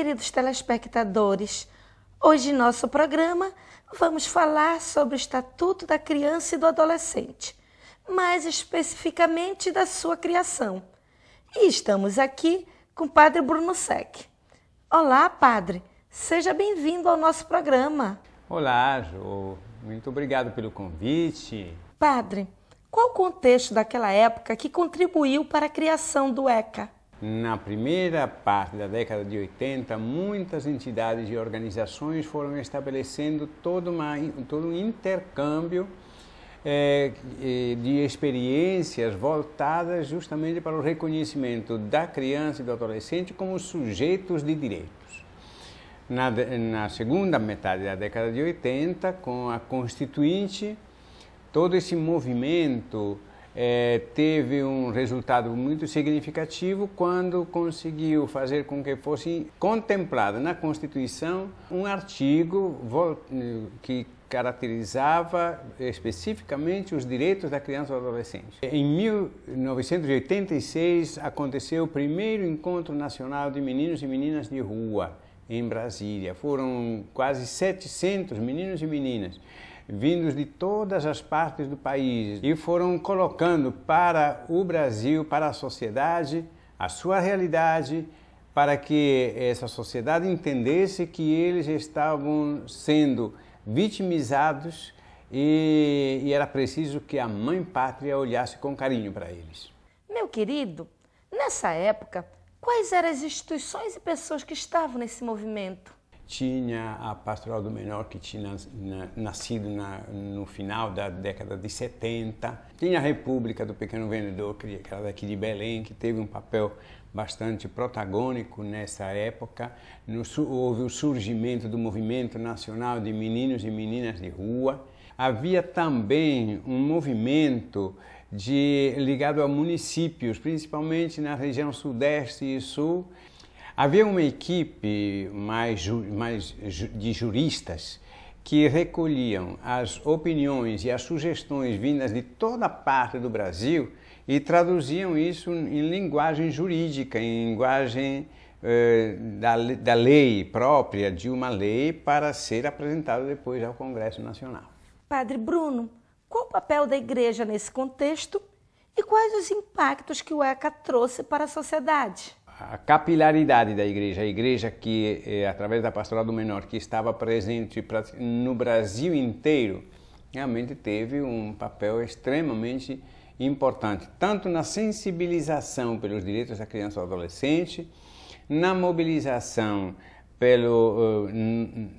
queridos telespectadores. Hoje, em nosso programa, vamos falar sobre o Estatuto da Criança e do Adolescente, mais especificamente da sua criação. E estamos aqui com o Padre Bruno Sec. Olá, Padre. Seja bem-vindo ao nosso programa. Olá, Jo. Muito obrigado pelo convite. Padre, qual o contexto daquela época que contribuiu para a criação do ECA? Na primeira parte da década de 80, muitas entidades e organizações foram estabelecendo todo, uma, todo um intercâmbio é, de experiências voltadas justamente para o reconhecimento da criança e do adolescente como sujeitos de direitos. Na, na segunda metade da década de 80, com a Constituinte, todo esse movimento é, teve um resultado muito significativo quando conseguiu fazer com que fosse contemplado na Constituição um artigo que caracterizava especificamente os direitos da criança e do adolescente. Em 1986 aconteceu o primeiro encontro nacional de meninos e meninas de rua em Brasília. Foram quase 700 meninos e meninas vindos de todas as partes do país e foram colocando para o Brasil, para a sociedade, a sua realidade, para que essa sociedade entendesse que eles estavam sendo vitimizados e, e era preciso que a mãe pátria olhasse com carinho para eles. Meu querido, nessa época, quais eram as instituições e pessoas que estavam nesse movimento? tinha a pastoral do menor que tinha nascido na, no final da década de 70, tinha a República do Pequeno Vendedor, que era daqui de Belém, que teve um papel bastante protagônico nessa época. No, houve o surgimento do movimento nacional de meninos e meninas de rua. Havia também um movimento de, ligado a municípios, principalmente na região sudeste e sul, Havia uma equipe mais, mais de juristas que recolhiam as opiniões e as sugestões vindas de toda parte do Brasil e traduziam isso em linguagem jurídica, em linguagem eh, da, da lei própria de uma lei para ser apresentado depois ao Congresso Nacional. Padre Bruno, qual o papel da Igreja nesse contexto e quais os impactos que o ECA trouxe para a sociedade? a capilaridade da igreja, a igreja que, eh, através da pastoral do menor, que estava presente no Brasil inteiro, realmente teve um papel extremamente importante, tanto na sensibilização pelos direitos da criança e do adolescente, na mobilização pelo, eh,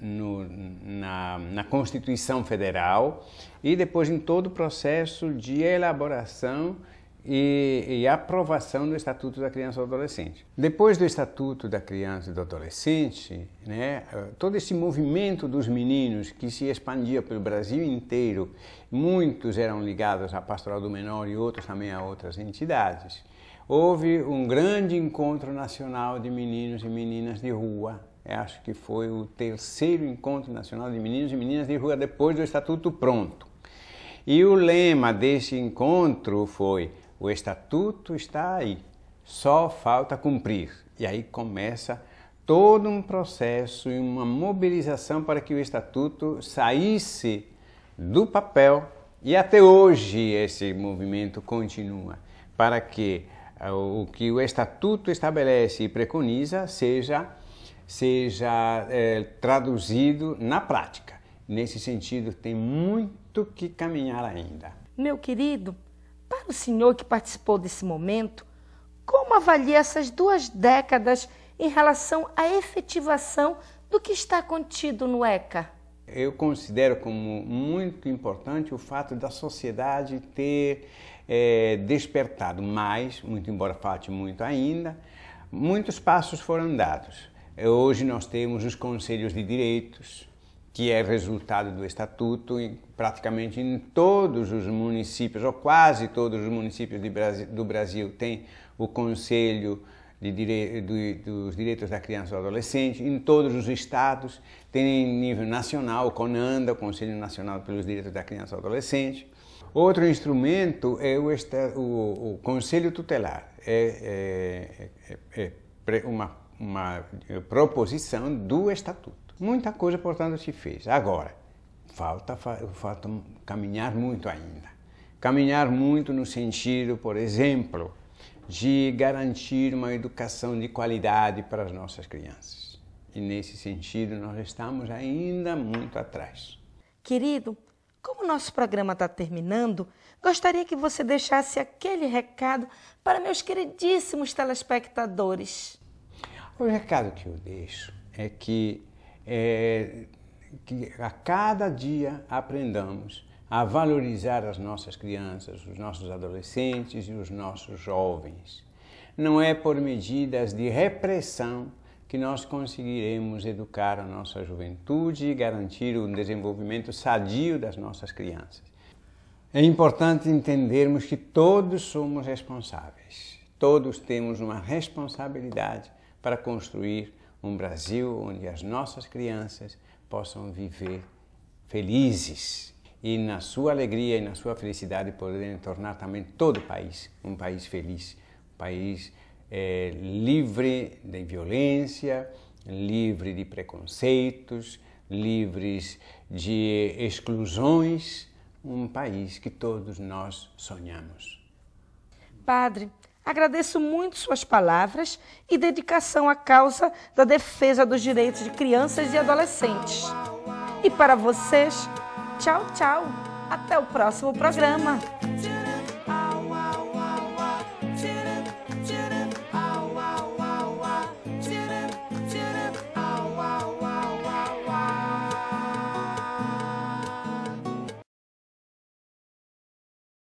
no, na, na, Constituição Federal e depois em todo o processo de elaboração e, e aprovação do Estatuto da Criança e do Adolescente. Depois do Estatuto da Criança e do Adolescente, né, eh, todo esse movimento dos meninos que se expandia pelo Brasil inteiro, muitos eram ligados à Pastoral do Menor e outros também a outras entidades, houve um grande encontro nacional de meninos e meninas de rua. Eu acho que foi o terceiro encontro nacional de meninos e meninas de rua depois do Estatuto Pronto. E o lema desse encontro foi o estatuto está aí, só falta cumprir. E aí começa todo um processo e uma mobilização para que o estatuto saísse do papel e até hoje esse movimento continua para que eh, o que o estatuto estabelece e preconiza seja seja é, traduzido na prática. Nesse sentido, tem muito que caminhar ainda. Meu querido, para o senhor que participou desse momento, como avalia essas duas décadas em relação à efetivação do que está contido no ECA? Eu considero como muito importante o fato da sociedade ter é, despertado mais, muito embora falte muito ainda, muitos passos foram dados. Hoje nós temos os conselhos de direitos, que é resultado do estatuto e praticamente em todos os municípios, ou quase todos os municípios Brasil, do Brasil, tem o Conselho de dire... do... dos Direitos da Criança e do Adolescente, em todos os estados, tem em nível nacional, o CONANDA, o Conselho Nacional pelos Direitos da Criança e do Adolescente. Outro instrumento é o, o... o Conselho Tutelar, é, é... é... é, é uma... uma é, proposição do estatuto. Muita coisa, portanto, se fez. Agora, falta, falta caminhar muito ainda. Caminhar muito no sentido, por exemplo, de garantir uma educação de qualidade para as nossas crianças. E nesse sentido, nós estamos ainda muito atrás. Querido, como o nosso programa está terminando, gostaria que você deixasse aquele recado para meus queridíssimos telespectadores. O recado que eu deixo é que é, que a cada dia aprendamos a valorizar as nossas crianças, os nossos adolescentes e os nossos jovens. Não é por medidas de repressão que nós conseguiremos educar a nossa juventude e garantir o um desenvolvimento sadio das nossas crianças. É importante entendermos que todos somos responsáveis, todos temos uma responsabilidade para construir um Brasil onde as nossas crianças possam viver felizes e na sua alegria e na sua felicidade poderem tornar também todo o país um país feliz, um país é, livre de violência, livre de preconceitos, livres de exclusões, um país que todos nós sonhamos. Padre, Agradeço muito suas palavras e dedicação à causa da defesa dos direitos de crianças e adolescentes. E para vocês, tchau, tchau. Até o próximo programa.